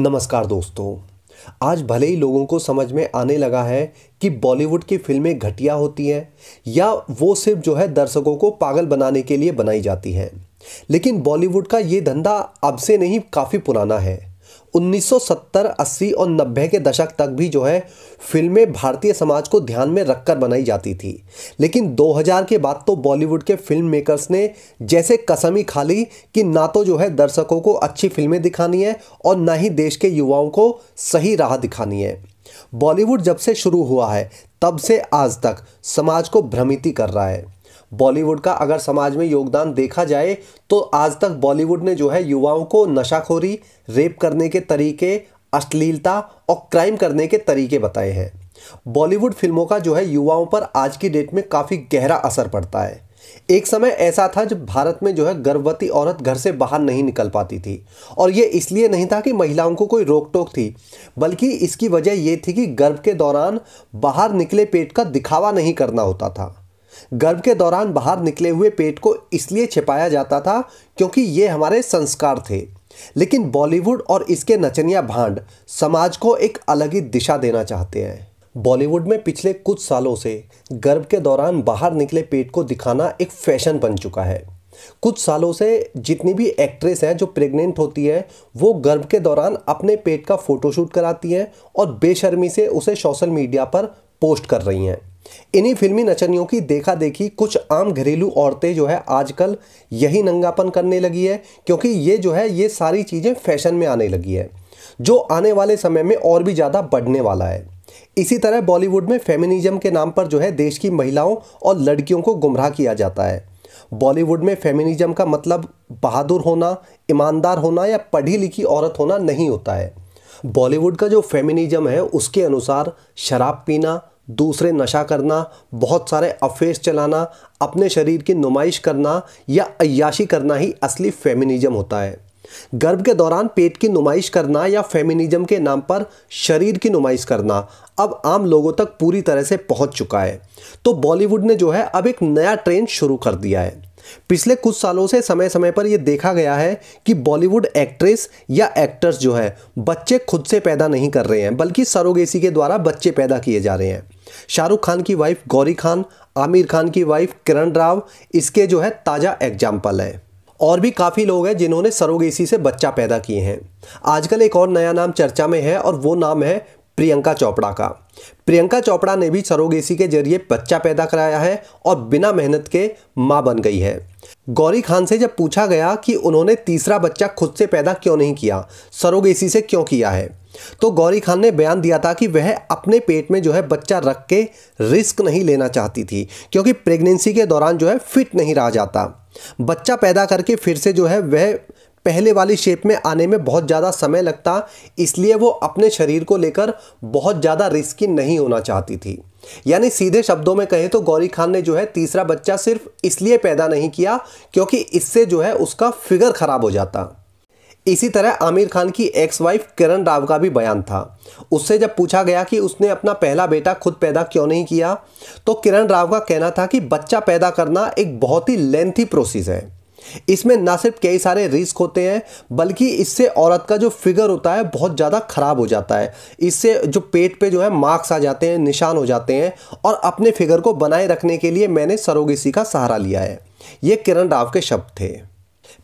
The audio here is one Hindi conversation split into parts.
नमस्कार दोस्तों आज भले ही लोगों को समझ में आने लगा है कि बॉलीवुड की फिल्में घटिया होती हैं या वो सिर्फ जो है दर्शकों को पागल बनाने के लिए बनाई जाती हैं लेकिन बॉलीवुड का ये धंधा अब से नहीं काफ़ी पुराना है 1970, 80 और 90 के दशक तक भी जो है फिल्में भारतीय समाज को ध्यान में रखकर बनाई जाती थी लेकिन 2000 के बाद तो बॉलीवुड के फिल्म मेकर्स ने जैसे कसमी खा ली कि ना तो जो है दर्शकों को अच्छी फिल्में दिखानी है और ना ही देश के युवाओं को सही राह दिखानी है बॉलीवुड जब से शुरू हुआ है तब से आज तक समाज को भ्रमिति कर रहा है बॉलीवुड का अगर समाज में योगदान देखा जाए तो आज तक बॉलीवुड ने जो है युवाओं को नशाखोरी रेप करने के तरीके अश्लीलता और क्राइम करने के तरीके बताए हैं बॉलीवुड फिल्मों का जो है युवाओं पर आज की डेट में काफ़ी गहरा असर पड़ता है एक समय ऐसा था जब भारत में जो है गर्भवती औरत घर से बाहर नहीं निकल पाती थी और ये इसलिए नहीं था कि महिलाओं को कोई रोक टोक थी बल्कि इसकी वजह यह थी कि गर्भ के दौरान बाहर निकले पेट का दिखावा नहीं करना होता था गर्भ के दौरान बाहर निकले हुए पेट को इसलिए छिपाया जाता था क्योंकि ये हमारे संस्कार थे लेकिन बॉलीवुड और इसके नचनिया भांड समाज को एक अलग ही दिशा देना चाहते हैं बॉलीवुड में पिछले कुछ सालों से गर्भ के दौरान बाहर निकले पेट को दिखाना एक फैशन बन चुका है कुछ सालों से जितनी भी एक्ट्रेस हैं जो प्रेग्नेंट होती हैं वो गर्भ के दौरान अपने पेट का फोटोशूट कराती हैं और बेशर्मी से उसे सोशल मीडिया पर पोस्ट कर रही हैं इन्हीं फिल्मी नचनियों की देखा देखी कुछ आम घरेलू औरतें जो है आजकल यही नंगापन करने लगी है क्योंकि ये जो है ये सारी चीज़ें फैशन में आने लगी है जो आने वाले समय में और भी ज़्यादा बढ़ने वाला है इसी तरह बॉलीवुड में फेमिनिज्म के नाम पर जो है देश की महिलाओं और लड़कियों को गुमराह किया जाता है बॉलीवुड में फेमिनिज्म का मतलब बहादुर होना ईमानदार होना या पढ़ी लिखी औरत होना नहीं होता है बॉलीवुड का जो फेमिनिज्म है उसके अनुसार शराब पीना दूसरे नशा करना बहुत सारे अफेयर्स चलाना अपने शरीर की नुमाइश करना या अयाशी करना ही असली फेमिनिज्म होता है गर्भ के दौरान पेट की नुमाइश करना या फेमिनिज्म के नाम पर शरीर की नुमाइश करना अब आम लोगों तक पूरी तरह से पहुंच चुका है तो बॉलीवुड ने जो है अब एक नया ट्रेंड शुरू कर दिया है पिछले कुछ सालों से समय समय पर यह देखा गया है कि बॉलीवुड एक्ट्रेस या एक्टर्स जो है बच्चे खुद से पैदा नहीं कर रहे हैं बल्कि सरोगेसी के द्वारा बच्चे पैदा किए जा रहे हैं शाहरुख खान की वाइफ गौरी खान आमिर खान की वाइफ किरण राव इसके जो है ताज़ा एग्जाम्पल है और भी काफ़ी लोग हैं जिन्होंने सरोगेसी से बच्चा पैदा किए हैं आजकल एक और नया नाम चर्चा में है और वो नाम है प्रियंका चोपड़ा का प्रियंका चोपड़ा ने भी सरोगेसी के जरिए बच्चा पैदा कराया है और बिना मेहनत के माँ बन गई है गौरी खान से जब पूछा गया कि उन्होंने तीसरा बच्चा खुद से पैदा क्यों नहीं किया सरोगेसी से क्यों किया है तो गौरी खान ने बयान दिया था कि वह अपने पेट में जो है बच्चा रख के रिस्क नहीं लेना चाहती थी क्योंकि प्रेगनेंसी के दौरान जो है फिट नहीं रहा जाता बच्चा पैदा करके फिर से जो है वह पहले वाली शेप में आने में बहुत ज़्यादा समय लगता इसलिए वो अपने शरीर को लेकर बहुत ज़्यादा रिस्की नहीं होना चाहती थी यानी सीधे शब्दों में कहें तो गौरी खान ने जो है तीसरा बच्चा सिर्फ इसलिए पैदा नहीं किया क्योंकि इससे जो है उसका फिगर खराब हो जाता इसी तरह आमिर खान की एक्स वाइफ किरण राव का भी बयान था उससे जब पूछा गया कि उसने अपना पहला बेटा खुद पैदा क्यों नहीं किया तो किरण राव का कहना था कि बच्चा पैदा करना एक बहुत ही लेंथी प्रोसेस है इसमें ना सिर्फ कई सारे रिस्क होते हैं बल्कि इससे औरत का जो फिगर होता है बहुत ज़्यादा ख़राब हो जाता है इससे जो पेट पे जो है मार्क्स आ जाते हैं निशान हो जाते हैं और अपने फिगर को बनाए रखने के लिए मैंने सरोगेसी का सहारा लिया है ये किरण राव के शब्द थे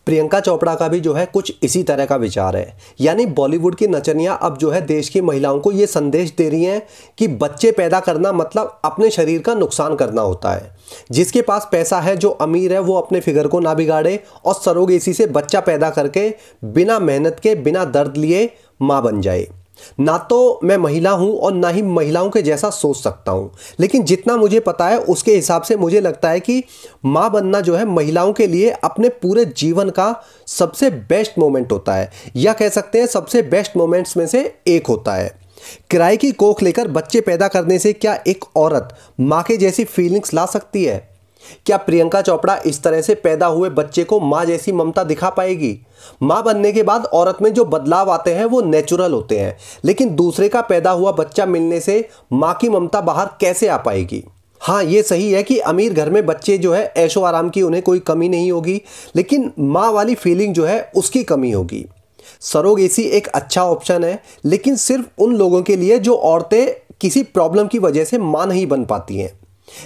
प्रियंका चोपड़ा का भी जो है कुछ इसी तरह का विचार है यानी बॉलीवुड की नचनियाँ अब जो है देश की महिलाओं को ये संदेश दे रही हैं कि बच्चे पैदा करना मतलब अपने शरीर का नुकसान करना होता है जिसके पास पैसा है जो अमीर है वो अपने फिगर को ना बिगाड़े और सरोगेसी से बच्चा पैदा करके बिना मेहनत के बिना दर्द लिए माँ बन जाए ना तो मैं महिला हूं और ना ही महिलाओं के जैसा सोच सकता हूं लेकिन जितना मुझे पता है उसके हिसाब से मुझे लगता है कि माँ बनना जो है महिलाओं के लिए अपने पूरे जीवन का सबसे बेस्ट मोमेंट होता है या कह सकते हैं सबसे बेस्ट मोमेंट्स में से एक होता है किराए की कोख लेकर बच्चे पैदा करने से क्या एक औरत माँ के जैसी फीलिंग्स ला सकती है क्या प्रियंका चोपड़ा इस तरह से पैदा हुए बच्चे को माँ जैसी ममता दिखा पाएगी माँ बनने के बाद औरत में जो बदलाव आते हैं वो नेचुरल होते हैं लेकिन दूसरे का पैदा हुआ बच्चा मिलने से माँ की ममता बाहर कैसे आ पाएगी हाँ ये सही है कि अमीर घर में बच्चे जो है ऐशो आराम की उन्हें कोई कमी नहीं होगी लेकिन माँ वाली फीलिंग जो है उसकी कमी होगी सरोगेसी एक अच्छा ऑप्शन है लेकिन सिर्फ उन लोगों के लिए जो औरतें किसी प्रॉब्लम की वजह से माँ नहीं बन पाती हैं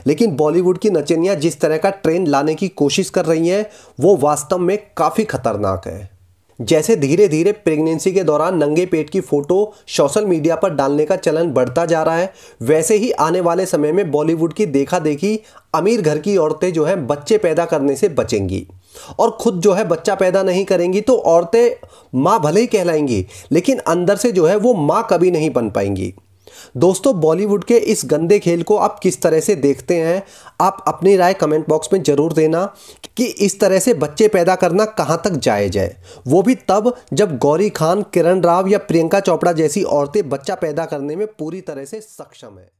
लेकिन बॉलीवुड की नचनियाँ जिस तरह का ट्रेंड लाने की कोशिश कर रही हैं वो वास्तव में काफ़ी खतरनाक है जैसे धीरे धीरे प्रेगनेंसी के दौरान नंगे पेट की फ़ोटो सोशल मीडिया पर डालने का चलन बढ़ता जा रहा है वैसे ही आने वाले समय में बॉलीवुड की देखा देखी अमीर घर की औरतें जो है बच्चे पैदा करने से बचेंगी और खुद जो है बच्चा पैदा नहीं करेंगी तो औरतें माँ भले ही कहलाएंगी लेकिन अंदर से जो है वो माँ कभी नहीं बन पाएंगी दोस्तों बॉलीवुड के इस गंदे खेल को आप किस तरह से देखते हैं आप अपनी राय कमेंट बॉक्स में ज़रूर देना कि इस तरह से बच्चे पैदा करना कहां तक जाए जाए वो भी तब जब गौरी खान किरण राव या प्रियंका चोपड़ा जैसी औरतें बच्चा पैदा करने में पूरी तरह से सक्षम है